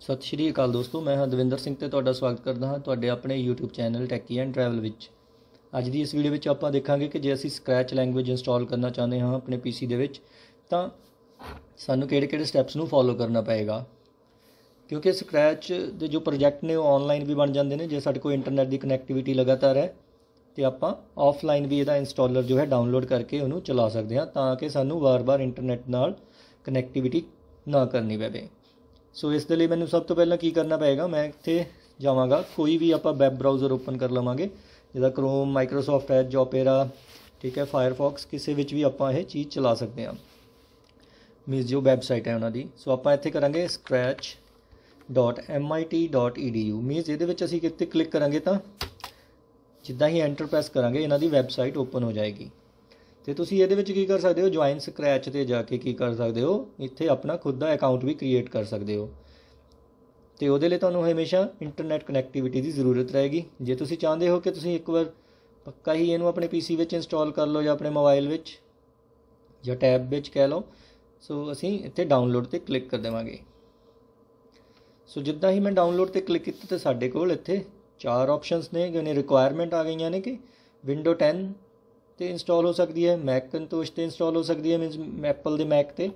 ਸਤਿ ਸ਼੍ਰੀ ਅਕਾਲ ਦੋਸਤੋ ਮੈਂ ਹਾਂ ਦਵਿੰਦਰ ਸਿੰਘ ਤੇ ਤੁਹਾਡਾ ਸਵਾਗਤ ਕਰਦਾ ਹਾਂ ਤੁਹਾਡੇ ਆਪਣੇ YouTube channel techie and travel ਵਿੱਚ ਅੱਜ ਦੀ ਇਸ ਵੀਡੀਓ ਵਿੱਚ ਆਪਾਂ ਦੇਖਾਂਗੇ ਕਿ ਜੇ ਅਸੀਂ ਸਕ੍ਰੈਚ ਲੈਂਗੁਏਜ ਇੰਸਟਾਲ ਕਰਨਾ ਚਾਹੁੰਦੇ ਹਾਂ ਆਪਣੇ PC ਦੇ ਵਿੱਚ ਤਾਂ ਸਾਨੂੰ ਕਿਹੜੇ-ਕਿਹੜੇ ਸਟੈਪਸ ਨੂੰ ਫੋਲੋ ਕਰਨਾ ਪਏਗਾ ਕਿਉਂਕਿ ਸਕ੍ਰੈਚ ਦੇ ਜੋ ਪ੍ਰੋਜੈਕਟ ਨੇ ਉਹ ਆਨਲਾਈਨ ਵੀ ਬਣ ਜਾਂਦੇ ਨੇ ਜੇ ਸਾਡੇ ਕੋਲ ਇੰਟਰਨੈਟ ਦੀ ਕਨੈਕਟੀਵਿਟੀ ਲਗਾਤਾਰ ਹੈ ਤੇ ਆਪਾਂ ਆਫਲਾਈਨ ਵੀ ਇਹਦਾ ਇੰਸਟਾਲਰ ਜੋ ਹੈ ਡਾਊਨਲੋਡ ਕਰਕੇ ਉਹਨੂੰ ਚਲਾ ਸਕਦੇ ਹਾਂ ਤਾਂ ਕਿ ਸਾਨੂੰ ਵਾਰ-ਵਾਰ ਇੰਟਰਨੈਟ ਨਾਲ ਕਨੈਕਟੀਵਿਟੀ ਨਾ ਕਰਨੀ ਪਵੇ ਸੋ ਇਸ ਦੇ ਲਈ ਮੈਨੂੰ ਸਭ ਤੋਂ ਪਹਿਲਾਂ ਕੀ ਕਰਨਾ ਪਏਗਾ ਮੈਂ ਇੱਥੇ ਜਾਵਾਂਗਾ ਕੋਈ ਵੀ ਆਪਾਂ ਵੈਬ ਬ੍ਰਾਊਜ਼ਰ ਓਪਨ ਕਰ ਲਵਾਂਗੇ ਜਿਹਦਾ Chrome Microsoft Edge Opera ਠੀਕ ਹੈ Firefox ਕਿਸੇ ਵਿੱਚ ਵੀ ਆਪਾਂ ਇਹ ਚੀਜ਼ ਚਲਾ ਸਕਦੇ ਹਾਂ ਮੀਨਸ ਜੋ ਵੈਬਸਾਈਟ ਹੈ ਉਹਨਾਂ ਦੀ ਸੋ ਆਪਾਂ ਇੱਥੇ ਕਰਾਂਗੇ scratch.mit.edu ਮੀਨਸ ਇਹਦੇ ਵਿੱਚ ਅਸੀਂ ਕਿਤੇ ਕਲਿੱਕ ਕਰਾਂਗੇ ਤਾਂ ਜਿੱਦਾਂ ਹੀ ਐਂਟਰ ਪ੍ਰੈਸ ਕਰਾਂਗੇ ਇਹਨਾਂ ਦੀ ਵੈਬਸਾਈਟ ਓਪਨ ਹੋ ਜਾਏਗੀ ਤੇ ਤੁਸੀਂ ਇਹਦੇ ਵਿੱਚ ਕੀ ਕਰ ਸਕਦੇ ਹੋ ਜੁਆਇਨ ਸਕ੍ਰੈਚ ਤੇ ਜਾ ਕੇ ਕੀ ਕਰ ਸਕਦੇ ਹੋ ਇੱਥੇ ਆਪਣਾ ਖੁਦ ਦਾ ਅਕਾਊਂਟ ਵੀ ਕ੍ਰੀਏਟ ਕਰ ਸਕਦੇ ਹੋ ਤੇ ਉਹਦੇ ਲਈ ਤੁਹਾਨੂੰ ਹਮੇਸ਼ਾ ਇੰਟਰਨੈਟ ਕਨੈਕਟੀਵਿਟੀ ਦੀ ਜ਼ਰੂਰਤ ਰਹੇਗੀ ਜੇ ਤੁਸੀਂ ਚਾਹੁੰਦੇ ਹੋ ਕਿ ਤੁਸੀਂ ਇੱਕ ਵਾਰ ਪੱਕਾ ਹੀ ਇਹਨੂੰ ਆਪਣੇ ਪੀਸੀ ਵਿੱਚ ਇੰਸਟਾਲ ਕਰ ਲਓ ਜਾਂ ਆਪਣੇ ਮੋਬਾਈਲ ਵਿੱਚ ਜਾਂ ਟੈਬ ਵਿੱਚ ਕਹਿ ਲਓ ਸੋ ਅਸੀਂ ਇੱਥੇ ਡਾਊਨਲੋਡ ਤੇ ਕਲਿੱਕ ਕਰ ਦੇਵਾਂਗੇ ਸੋ ਜਿੱਦਾਂ ਹੀ ਮੈਂ ਡਾਊਨਲੋਡ ਤੇ ਕਲਿੱਕ ਕੀਤਾ ਤੇ ਸਾਡੇ ਕੋਲ ਇੱਥੇ ਚਾਰ ਆਪਸ਼ਨਸ ਨੇ ਜਿਹਨੇ ਰਿਕੁਆਇਰਮੈਂਟ ਆ ਗਈਆਂ ਨੇ ਕਿ ਵਿੰਡੋ 10 ਤੇ ਇੰਸਟਾਲ ਹੋ ਸਕਦੀ ਹੈ ਕੰਤੋਸ਼ ਤੇ ਇੰਸਟਾਲ ਹੋ ਸਕਦੀ ਹੈ ਮੀਨਸ ਐਪਲ ਦੇ ਮੈਕ ਤੇ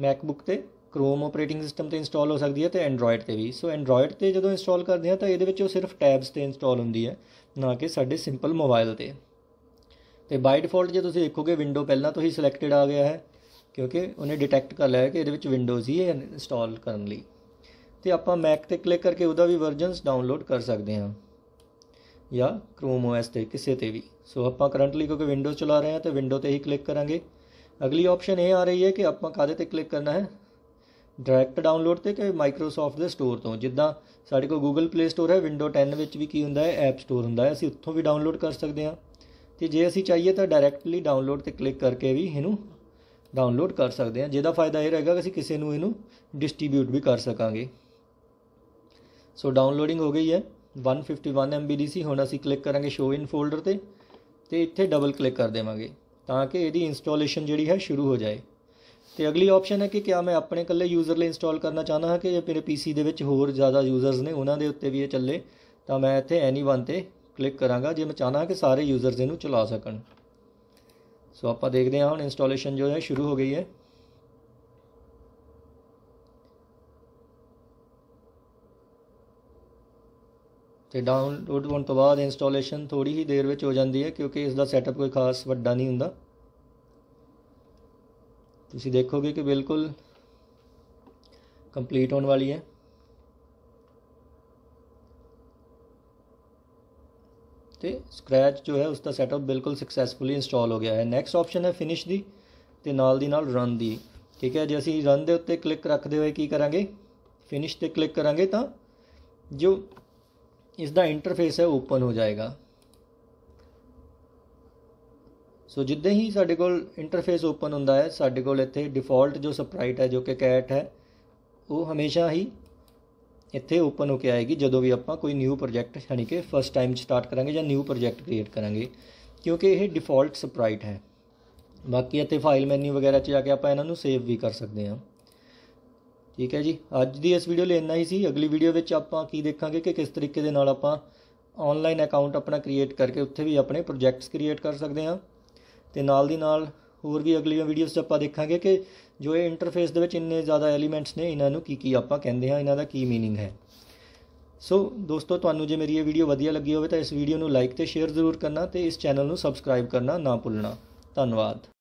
ਮੈਕਬੁੱਕ ਤੇ ਕ੍ਰੋਮ ਆਪਰੇਟਿੰਗ ਸਿਸਟਮ ਤੇ ਇੰਸਟਾਲ ਹੋ ਸਕਦੀ ਹੈ ਤੇ ਐਂਡਰੋਇਡ ਤੇ ਵੀ ਸੋ ਐਂਡਰੋਇਡ ਤੇ ਜਦੋਂ ਇੰਸਟਾਲ ਕਰਦੇ ਹਾਂ ਤਾਂ ਇਹਦੇ ਵਿੱਚ ਉਹ ਸਿਰਫ ਟੈਬਸ ਤੇ ਇੰਸਟਾਲ ਹੁੰਦੀ ਹੈ ਨਾ ਕਿ ਸਾਡੇ ਸਿੰਪਲ ਮੋਬਾਈਲ ਤੇ ਤੇ ਬਾਈ ਡਿਫਾਲਟ ਜੇ ਤੁਸੀਂ ਦੇਖੋਗੇ ਵਿੰਡੋ ਪਹਿਲਾਂ ਤੋਂ ਹੀ ਸਿਲੈਕਟਡ ਆ ਗਿਆ ਹੈ ਕਿਉਂਕਿ ਉਹਨੇ ਡਿਟੈਕਟ ਕਰ ਲਿਆ ਕਿ ਇਹਦੇ ਵਿੱਚ ਵਿੰਡੋਜ਼ ਹੀ ਹੈ ਇੰਸਟਾਲ ਕਰਨ ਲਈ ਤੇ ਆਪਾਂ ਮੈਕ ਤੇ ਕਲਿੱਕ ਕਰਕੇ ਉਹਦਾ ਵੀ ਵਰਜ਼ਨਸ ਡਾਊਨਲੋਡ ਕਰ ਸਕਦੇ ਹਾਂ ਜਾਂ Chrome ਓਐਸ ਤੇ ਕਿਸੇ ਤੇ ਵੀ ਸੋ ਆਪਾਂ ਕਰੰਟਲੀ ਕਿਉਂਕਿ ਵਿੰਡੋਜ਼ ਚਲਾ ਰਹੇ ਹਾਂ ਤੇ ਵਿੰਡੋ ਤੇ ਹੀ ਕਲਿੱਕ ਕਰਾਂਗੇ ਅਗਲੀ ਆਪਸ਼ਨ ਇਹ ਆ ਰਹੀ ਹੈ ਕਿ ਆਪਾਂ ਕਾਦੇ ਤੇ ਕਲਿੱਕ ਕਰਨਾ ਹੈ ਡਾਇਰੈਕਟ ਡਾਊਨਲੋਡ ਤੇ ਕਿ ਮਾਈਕਰੋਸਾਫਟ ਦੇ ਸਟੋਰ ਤੋਂ ਜਿੱਦਾਂ ਸਾਡੇ ਕੋਲ Google Play Store ਹੈ ਵਿੰਡੋ 10 ਵਿੱਚ ਵੀ ਕੀ ਹੁੰਦਾ ਹੈ ਐਪ ਸਟੋਰ ਹੁੰਦਾ ਹੈ ਅਸੀਂ ਉੱਥੋਂ ਵੀ ਡਾਊਨਲੋਡ ਕਰ ਸਕਦੇ ਹਾਂ ਤੇ ਜੇ ਅਸੀਂ ਚਾਹੀਏ ਤਾਂ ਡਾਇਰੈਕਟਲੀ ਡਾਊਨਲੋਡ ਤੇ ਕਲਿੱਕ ਕਰਕੇ ਵੀ ਇਹਨੂੰ ਡਾਊਨਲੋਡ ਕਰ ਸਕਦੇ ਹਾਂ ਜਿਹਦਾ ਫਾਇਦਾ ਇਹ ਰਹੇਗਾ ਕਿ ਅਸੀਂ ਕਿਸੇ ਨੂੰ ਇਹਨੂੰ ਡਿਸਟ੍ਰੀਬਿਊਟ ਵੀ ਕਰ ਸਕਾਂਗੇ ਸੋ ਡਾਊਨਲੋਡਿੰਗ ਹੋ ਗਈ ਹੈ 151 MB ਦੀ ਸੀ ਹੁਣ ਅਸੀਂ ਕਲਿੱਕ ਕਰਾਂਗੇ ਸ਼ੋ ਇਨ ਫੋਲਡਰ ਤੇ ਤੇ ਇੱਥੇ ਡਬਲ ਕਲਿੱਕ ਕਰ ਦੇਵਾਂਗੇ ਤਾਂ ਕਿ ਇਹਦੀ ਇੰਸਟਾਲੇਸ਼ਨ ਜਿਹੜੀ ਹੈ ਸ਼ੁਰੂ ਹੋ ਜਾਏ ਤੇ ਅਗਲੀ ਆਪਸ਼ਨ ਹੈ ਕਿ ਕਿਆ ਮੈਂ ਆਪਣੇ ਇਕੱਲੇ ਯੂਜ਼ਰ ਲਈ ਇੰਸਟਾਲ ਕਰਨਾ ਚਾਹੁੰਦਾ ਹਾਂ ਕਿ ਜੇ ਮੇਰੇ ਪੀਸੀ ਦੇ ਵਿੱਚ ਹੋਰ ਜ਼ਿਆਦਾ ਯੂਜ਼ਰਸ ਨੇ ਉਹਨਾਂ ਦੇ ਉੱਤੇ ਵੀ ਇਹ ਚੱਲੇ ਤਾਂ ਮੈਂ ਇੱਥੇ ਐਨੀਵਨ ਤੇ ਕਲਿੱਕ ਕਰਾਂਗਾ ਜੇ ਮੈਂ ਚਾਹਨਾ ਕਿ ਸਾਰੇ ਯੂਜ਼ਰਸ ਇਹਨੂੰ ਚਲਾ ਸਕਣ ਸੋ ਆਪਾਂ ਦੇਖਦੇ ਹਾਂ ਹੁਣ ਇੰਸਟਾਲੇਸ਼ਨ ਜੋ ਹੈ ਸ਼ੁਰੂ ਹੋ ਗਈ ਹੈ ਤੇ ਡਾਊਨਲੋਡ ਹੋਣ ਤੋਂ ਬਾਅਦ ਇੰਸਟਾਲੇਸ਼ਨ ਥੋੜੀ ਹੀ ਦੇਰ ਵਿੱਚ ਹੋ ਜਾਂਦੀ ਹੈ ਕਿਉਂਕਿ ਇਸ ਦਾ ਸੈਟਅਪ ਕੋਈ ਖਾਸ ਵੱਡਾ ਨਹੀਂ ਹੁੰਦਾ ਤੁਸੀਂ ਦੇਖੋਗੇ ਕਿ ਬਿਲਕੁਲ ਕੰਪਲੀਟ ਹੋਣ ਵਾਲੀ ਹੈ ਤੇ ਸਕ੍ਰੈਚ ਜੋ ਹੈ ਉਸ ਦਾ ਸੈਟਅਪ ਬਿਲਕੁਲ ਸਕਸੈਸਫੁਲੀ ਇੰਸਟਾਲ ਹੋ ਗਿਆ ਹੈ ਨੈਕਸਟ ਆਪਸ਼ਨ ਹੈ ਫਿਨਿਸ਼ ਦੀ ਤੇ ਨਾਲ ਦੀ ਨਾਲ ਰਨ ਦੀ ਠੀਕ ਹੈ ਜੇ ਅਸੀਂ ਰਨ ਦੇ ਉੱਤੇ ਕਲਿੱਕ ਰੱਖਦੇ ਹੋਏ ਕੀ ਕਰਾਂਗੇ ਫਿਨਿਸ਼ ਤੇ ਕਲਿੱਕ ਕਰਾਂਗੇ ਤਾਂ ਜੋ ਇਸ ਦਾ ਇੰਟਰਫੇਸ ਹੈ ਓਪਨ ਹੋ ਜਾਏਗਾ ਸੋ ਜਿੱਦੇ ਹੀ ਸਾਡੇ ਕੋਲ ਇੰਟਰਫੇਸ ਓਪਨ ਹੁੰਦਾ ਹੈ ਸਾਡੇ ਕੋਲ ਇੱਥੇ ਡਿਫਾਲਟ ਜੋ ਸਪਰਾਈਟ ਹੈ ਜੋ ਕਿ ਕੈਟ ਹੈ ਉਹ ਹਮੇਸ਼ਾ ਹੀ ਇੱਥੇ ਓਪਨ ਹੋ ਕੇ ਆਏਗੀ ਜਦੋਂ ਵੀ ਆਪਾਂ ਕੋਈ ਨਿਊ ਪ੍ਰੋਜੈਕਟ ਯਾਨੀ ਕਿ ਫਸਟ ਟਾਈਮ ਸਟਾਰਟ ਕਰਾਂਗੇ ਜਾਂ ਨਿਊ ਪ੍ਰੋਜੈਕਟ ਕ੍ਰੀਏਟ ਕਰਾਂਗੇ ਕਿਉਂਕਿ ਇਹ ਡਿਫਾਲਟ ਸਪਰਾਈਟ ਹੈ ਬਾਕੀ ਇੱਥੇ ਫਾਈਲ ਮੈਨੂ ਵਗੈਰਾ 'ਚ ਜਾ ਕੇ ਆਪਾਂ ਇਹਨਾਂ ਨੂੰ ਸੇਵ ਵੀ ਕਰ ਸਕਦੇ ਹਾਂ ਠੀਕ ਹੈ ਜੀ ਅੱਜ ਦੀ ਇਸ ਵੀਡੀਓ ਲਈ ਇੰਨਾ ਹੀ ਸੀ ਅਗਲੀ ਵੀਡੀਓ ਵਿੱਚ ਆਪਾਂ ਕੀ ਦੇਖਾਂਗੇ ਕਿ ਕਿਸ ਤਰੀਕੇ ਦੇ ਨਾਲ ਆਪਾਂ ਆਨਲਾਈਨ ਅਕਾਊਂਟ ਆਪਣਾ ਕ੍ਰੀਏਟ ਕਰਕੇ ਉੱਥੇ ਵੀ ਆਪਣੇ ਪ੍ਰੋਜੈਕਟਸ ਕ੍ਰੀਏਟ ਕਰ ਸਕਦੇ ਹਾਂ ਤੇ ਨਾਲ ਦੀ ਨਾਲ ਹੋਰ ਵੀ ਅਗਲੀਆਂ ਵੀਡੀਓਜ਼ 'ਚ ਆਪਾਂ ਦੇਖਾਂਗੇ ਕਿ ਜੋ ਇਹ ਇੰਟਰਫੇਸ ਦੇ ਵਿੱਚ ਇੰਨੇ ਜ਼ਿਆਦਾ ਐਲੀਮੈਂਟਸ ਨੇ ਇਹਨਾਂ ਨੂੰ ਕੀ ਕੀ ਆਪਾਂ ਕਹਿੰਦੇ ਹਾਂ ਇਹਨਾਂ ਦਾ ਕੀ ਮੀਨਿੰਗ ਹੈ ਸੋ ਦੋਸਤੋ ਤੁਹਾਨੂੰ ਜੇ ਮੇਰੀ ਇਹ ਵੀਡੀਓ ਵਧੀਆ ਲੱਗੀ ਹੋਵੇ ਤਾਂ ਇਸ ਵੀਡੀਓ ਨੂੰ ਲਾਈਕ ਤੇ ਸ਼ੇਅਰ ਜ਼ਰੂਰ ਕਰਨਾ ਤੇ ਇਸ ਚੈਨਲ ਨੂੰ ਸਬਸਕ੍ਰਾਈਬ ਕਰਨਾ ਨਾ ਭੁੱਲਣਾ ਧੰਨਵਾਦ